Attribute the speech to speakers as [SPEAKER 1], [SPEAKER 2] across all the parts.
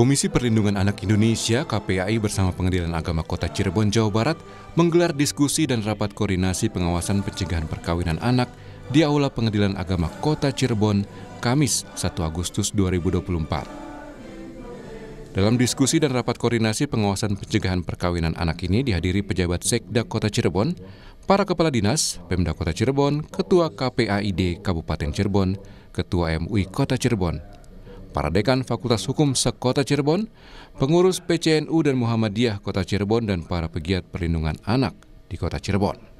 [SPEAKER 1] Komisi Perlindungan Anak Indonesia KPAI bersama Pengadilan Agama Kota Cirebon, Jawa Barat menggelar diskusi dan rapat koordinasi pengawasan pencegahan perkawinan anak di Aula Pengadilan Agama Kota Cirebon, Kamis 1 Agustus 2024. Dalam diskusi dan rapat koordinasi pengawasan pencegahan perkawinan anak ini dihadiri pejabat Sekda Kota Cirebon, para kepala dinas, Pemda Kota Cirebon, Ketua KPAID Kabupaten Cirebon, Ketua MUI Kota Cirebon, para dekan Fakultas Hukum Sekota Cirebon, pengurus PCNU dan Muhammadiyah Kota Cirebon, dan para pegiat perlindungan anak di Kota Cirebon.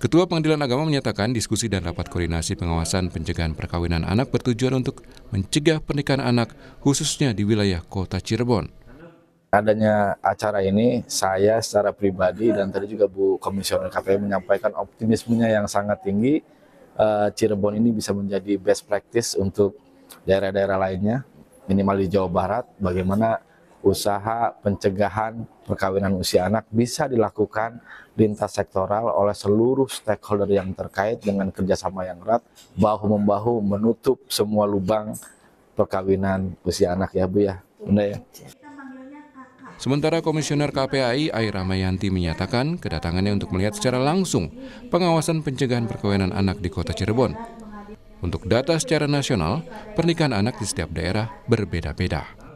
[SPEAKER 1] Ketua Pengadilan Agama menyatakan diskusi dan rapat koordinasi pengawasan pencegahan perkawinan anak bertujuan untuk mencegah pernikahan anak khususnya di wilayah Kota Cirebon.
[SPEAKER 2] Adanya acara ini, saya secara pribadi dan tadi juga Bu Komisioner KPU menyampaikan optimismenya yang sangat tinggi. Eh, Cirebon ini bisa menjadi best practice untuk daerah-daerah lainnya, minimal di Jawa Barat, bagaimana usaha pencegahan perkawinan usia anak bisa dilakukan lintas sektoral oleh seluruh stakeholder yang terkait dengan kerjasama yang erat, bahu-membahu menutup semua lubang perkawinan usia anak ya Bu ya. Bunda ya.
[SPEAKER 1] Sementara Komisioner KPAI Air Ramayanti menyatakan kedatangannya untuk melihat secara langsung pengawasan pencegahan perkawinan anak di kota Cirebon untuk data secara nasional, pernikahan anak di setiap daerah berbeda-beda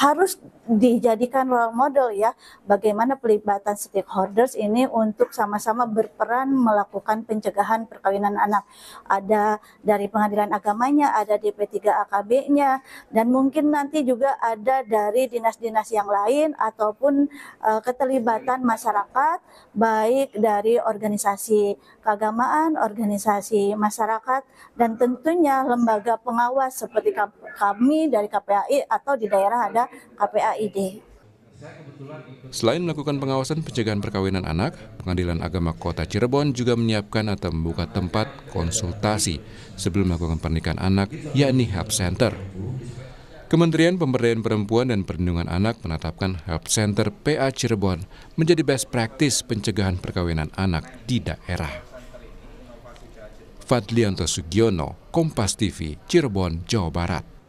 [SPEAKER 3] harus dijadikan role model ya bagaimana pelibatan stakeholders ini untuk sama-sama berperan melakukan pencegahan perkawinan anak. Ada dari pengadilan agamanya, ada DP3 AKB-nya dan mungkin nanti juga ada dari dinas-dinas yang lain ataupun uh, keterlibatan masyarakat baik dari organisasi keagamaan, organisasi masyarakat dan tentunya lembaga pengawas seperti kami dari KPAI atau di daerah ada KPAID.
[SPEAKER 1] Selain melakukan pengawasan pencegahan perkawinan anak, Pengadilan Agama Kota Cirebon juga menyiapkan atau membuka tempat konsultasi sebelum melakukan pernikahan anak, yakni Help Center. Kementerian Pemberdayaan Perempuan dan Perlindungan Anak menetapkan Help Center PA Cirebon menjadi best practice pencegahan perkawinan anak di daerah. Fadlianto Sugiono, Kompas TV, Cirebon, Jawa Barat.